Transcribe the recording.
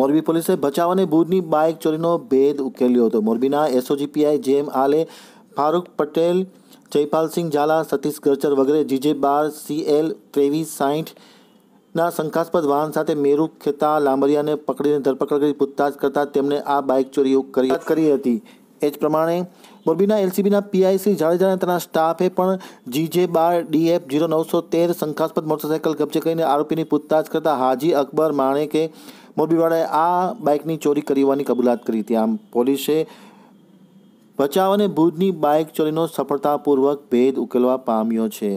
મોરબી પોલીસે ભચાઉ અને ભુજની બાઇક ચોરીનો ભેદ ઉકેલ્યો હતો મોરબીના એસઓજીપીઆઈ જેમ આલે ફારૂક પટેલ જયપાલસિંહ ઝાલા સતીશ ગરચર વગેરે જીજે બાર સીએલ ત્રેવીસ સાઠ ના શંકાસ્પદ વાહન સાથે મેરુ ખેતા લાંબરિયાને પકડીને ધરપકડ કરી પૂછતાછ કરતાં તેમણે આ બાઇક ચોરી કરી કરી હતી એ જ પ્રમાણે મોરબીના એલસીબીના પીઆઈસી જાડેજા અને તેના સ્ટાફે પણ જીજે બાર ડીએફ જીરો નવસો તેર શંકાસ્પદ મોટરસાયકલ કબજે કરીને આરોપીની પૂછતાછ કરતા હાજી અકબર માણેકે મોરબીવાળાએ આ બાઇકની ચોરી કરવાની કબૂલાત કરી હતી આમ પોલીસે બચાવ અને ભુજની બાઇક ચોરીનો સફળતાપૂર્વક ભેદ ઉકેલવા પામ્યો છે